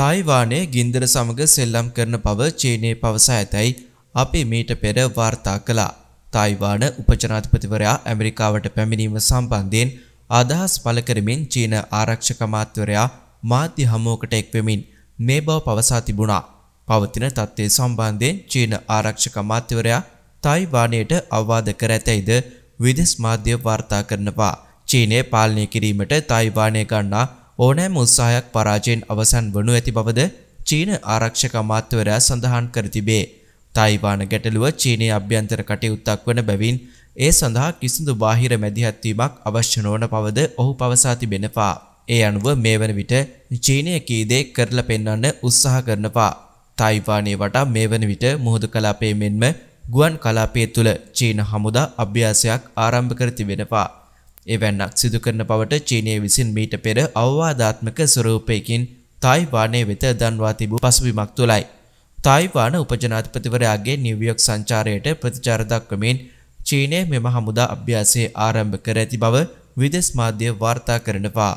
තායිවානය ගින්දර සමඟ සෙල්ලම් කරන බව චීනය පවසා ඇතැයි අපේ මීට පෙර වාර්තා කළා. තායිවාන උපජනාධපතිවරයා ඇමරිකාවට පැමිණීම සම්බන්ධයෙන් අදහස් පලකරමින් චීන ආරක්ෂකමාත්වරයා මාධ්‍ය හමෝකට එක්වෙමින් මේ බව පවසා තිබුණා. පවතින තත්ත්වය සම්බන්ධයෙන් චීන ආරක්ෂකමාත්‍යවරයා තයිවානයට අවවාද කර ඇතැයිද විදෙස් මාධ්‍ය වාර්තා කරනවා. චීනය පාලනය කිරීමට තයිවානය ගන්නා ඕනෑම උත්සාහයක් පරාජයෙන් අවසන් වනු ඇති බවද චීන ආරක්ෂක අමාත්‍යවරයා සඳහන් කර තිබේ. තායිවාන ගැටලුව චීනයේ අභ්‍යන්තර කටයුත්තක් වන බැවින් ඒ සඳහා කිසිදු බාහිර මැදිහත්වීමක් අවශ්‍ය නොවන පවද ඔහු පවසා තිබෙනවා. ඒ අනුව මේ වන විට චීනය කීදේ කරලා පෙන්වන්න උත්සාහ කරනවා. තායිවානය වටා මේ වන විට මුහුදු කලාපේ මෙන්ම ගුවන් කලාපය තුළ චීන හමුදා අභ්‍යාසයක් ආරම්භ කර තිබෙනවා. එවැන්නක් සිදුකරන බවට චීනය විසින් මීට පෙර අවවාධාත්මක ස්වරූපයකින් තයිවානය වෙත දන්වා තිබූ පසුබිමක් තුළයි. තයිවාන උපජනාධපතිවරයාගේ නිවියොක් සංචාරයට ප්‍රතිචාරදක්වමින් චීනය මෙම හමුදා අභ්‍යාසේ ආරම්භ කර ඇති බව විදෙස් මාධ්‍ය වාර්තා කරනවා.